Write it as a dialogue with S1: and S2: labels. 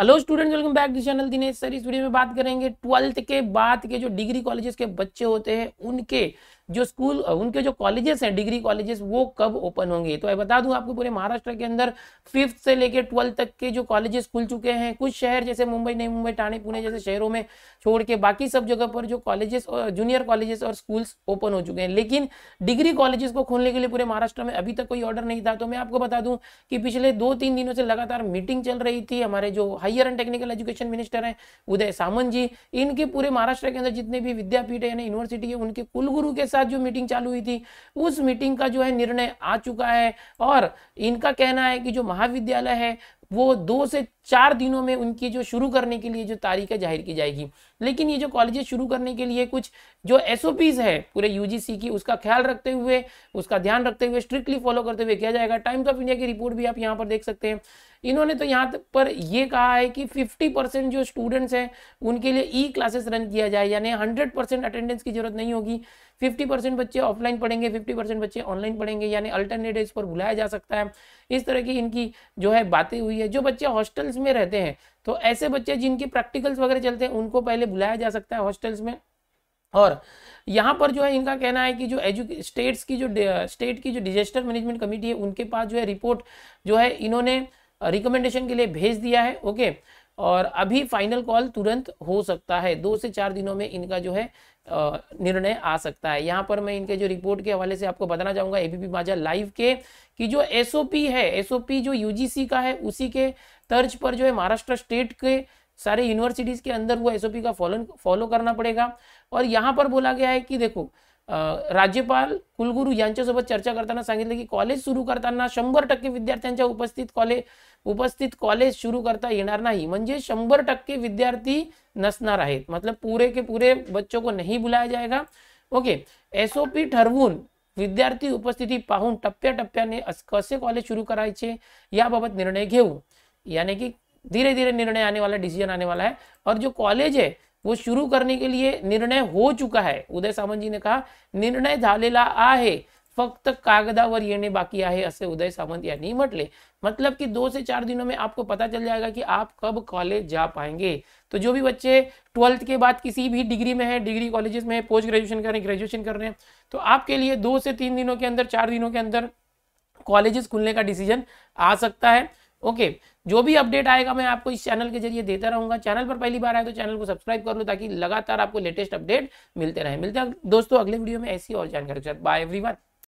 S1: hello students welcome back to channel Dinesh sir इस वीडियो में बात करेंगे ट्वेल्थ के बाद के जो डिग्री कॉलेजेस के बच्चे होते हैं उनके जो स्कूल उनके जो कॉलेजेस हैं डिग्री कॉलेजेस वो कब ओपन होंगे तो मैं बता दूं आपको पूरे महाराष्ट्र के अंदर फिफ्थ से लेकर ट्वेल्थ तक के जो कॉलेजेस खुल चुके हैं कुछ शहर जैसे मुंबई नई मुंबई ठाणे पुणे जैसे शहरों में छोड़ के बाकी सब जगह पर जो कॉलेजेस और जूनियर कॉलेजेस और स्कूल्स ओपन हो चुके हैं लेकिन डिग्री कॉलेजेस को खोलने के लिए पूरे महाराष्ट्र में अभी तक कोई ऑर्डर नहीं था तो मैं आपको बता दूं कि पिछले दो तीन दिनों से लगातार मीटिंग चल रही थी हमारे जो higher and technical education minister हैं उदय सामंत जी इनके पूरे महाराष्ट्र के अंदर जितने भी विद्यापीठ है यानी यूनिवर्सिटी है उनके कुलगुरु के साथ साथ जो मीटिंग चालू हुई थी उस मीटिंग का जो है निर्णय आ चुका है और इनका कहना है कि जो महाविद्यालय है वो दो से चार दिनों में उनकी जो शुरू करने के लिए जो तारीख है जाहिर की जाएगी लेकिन ये जो कॉलेजेस शुरू करने के लिए कुछ जो एस है पूरे सी की उसका ख्याल रखते हुए उसका ध्यान रखते हुए स्ट्रिक्टली फॉलो करते हुए किया जाएगा टाइम्स ऑफ इंडिया की रिपोर्ट भी आप यहाँ पर देख सकते हैं इन्होंने तो यहाँ पर ये कहा है कि फिफ्टी परसेंट जो स्टूडेंट्स हैं उनके लिए ई क्लासेस रन किया जाए यानी हंड्रेड परसेंट अटेंडेंस की जरूरत नहीं होगी 50 परसेंट बच्चे ऑफलाइन पढ़ेंगे 50 परसेंट बच्चे ऑनलाइन पढ़ेंगे यानी अल्टरनेट डेज पर बुलाया जा सकता है इस तरह की इनकी जो है बातें हुई रही है जो बच्चे हॉस्टल्स में रहते हैं तो ऐसे बच्चे जिनके प्रैक्टिकल्स वगैरह चलते हैं उनको पहले बुलाया जा सकता है हॉस्टल्स में और यहाँ पर जो है इनका कहना है कि जो एजु स्टेट्स की जो स्टेट की जो डिजास्टर मैनेजमेंट कमेटी है उनके पास जो है रिपोर्ट जो है इन्होंने रिकमेंडेशन के लिए भेज दिया है ओके और अभी फाइनल कॉल तुरंत हो सकता है दो से चार दिनों में इनका जो है निर्णय आ सकता है यहाँ पर मैं इनके जो रिपोर्ट के हवाले से आपको बताना चाहूँगा एबीपी माजा लाइव के कि जो एसओपी है एसओपी जो यूजीसी का है उसी के तर्ज पर जो है महाराष्ट्र स्टेट के सारे यूनिवर्सिटीज़ के अंदर वो एसओपी का फॉलो फॉलो करना पड़ेगा और यहाँ पर बोला गया है कि देखो राज्यपाल कुलगुरू यांच्यासोबत चर्चा करताना सांगितलं की कॉलेज सुरू करताना शंभर टक्के विद्यार्थ्यांच्या उपस्थित कॉलेज उपस्थित कॉलेज सुरू करता येणार नाही म्हणजे शंभर टक्के विद्यार्थी नसणार आहेत मतलब पूरे के पूरे बच्चों को नहीं बुलाया जाएगा ओके एसओपी ठरवून विद्यार्थी उपस्थिती पाहून टप्प्याटप्प्याने कसे कॉलेज सुरू करायचे याबाबत निर्णय घेऊ यानी कि धीरे धीरे निर्णय आने वाला डिसीजन आने वाला है और जो कॉलेज है वो शुरू करने के लिए निर्णय हो चुका है उदय सामंत जी ने कहा निर्णय है फक्त कागदावर येणे बाकी आहे असे उदय सामंत यांनी म्हटले मतलब कि दो से चार दिनों में आपको पता चल जाएगा कि आप कब कॉलेज जा पाएंगे तो जो भी बच्चे ट्वेल्थ के बाद किसी भी डिग्री में है डिग्री कॉलेजेस में है पोस्ट ग्रेजुएशन कर रहे हैं ग्रेजुएशन कर रहे हैं तो आपके लिए दो से तीन दिनों के अंदर चार दिनों के अंदर कॉलेजेस खुलने का डिसीजन आ सकता है ओके जो भी अपडेट आएगा मैं आपको इस चैनल के जरिए देता रहूंगा चैनल पर पहली बार आए तो चैनल को सब्सक्राइब कर लो ताकि लगातार आपको लेटेस्ट अपडेट मिलते रहे मिलते हैं दोस्तों अगले वीडियो में ऐसी और जानकारी के साथ बाय एवरीवन